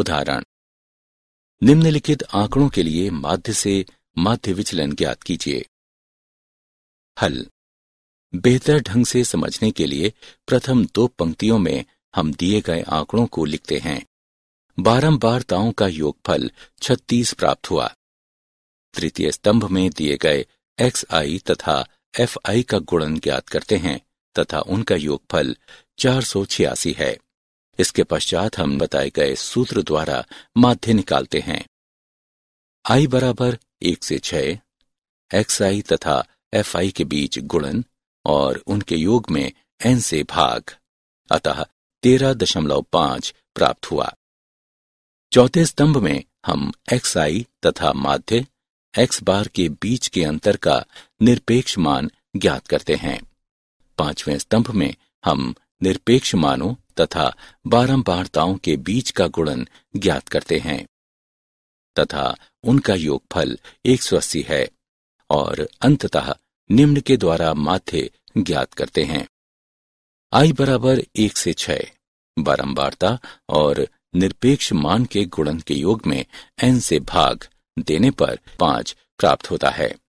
उदाहरण निम्नलिखित आंकड़ों के लिए माध्य से माध्य विचलन ज्ञात कीजिए हल बेहतर ढंग से समझने के लिए प्रथम दो पंक्तियों में हम दिए गए आंकड़ों को लिखते हैं बारंबारताओं का योगफल 36 प्राप्त हुआ तृतीय स्तंभ में दिए गए एक्स आई तथा एफ आई का गुणन ज्ञात करते हैं तथा उनका योगफल चार है इसके पश्चात हम बताए गए सूत्र द्वारा माध्य निकालते हैं आई बराबर एक से छ एक्स आई तथा एफ आई के बीच गुणन और उनके योग में एन से भाग अतः तेरह दशमलव पांच प्राप्त हुआ चौथे स्तंभ में हम एक्स आई तथा माध्य एक्स बार के बीच के अंतर का निरपेक्ष मान ज्ञात करते हैं पांचवें स्तंभ में हम निरपेक्ष मानों तथा बारंबारताओं के बीच का गुणन ज्ञात करते हैं तथा उनका योगफल एक सौ अस्सी है और अंततः निम्न के द्वारा माध्य ज्ञात करते हैं आई बराबर एक से छह बारंबारता और निरपेक्ष मान के गुणन के योग में एन से भाग देने पर पांच प्राप्त होता है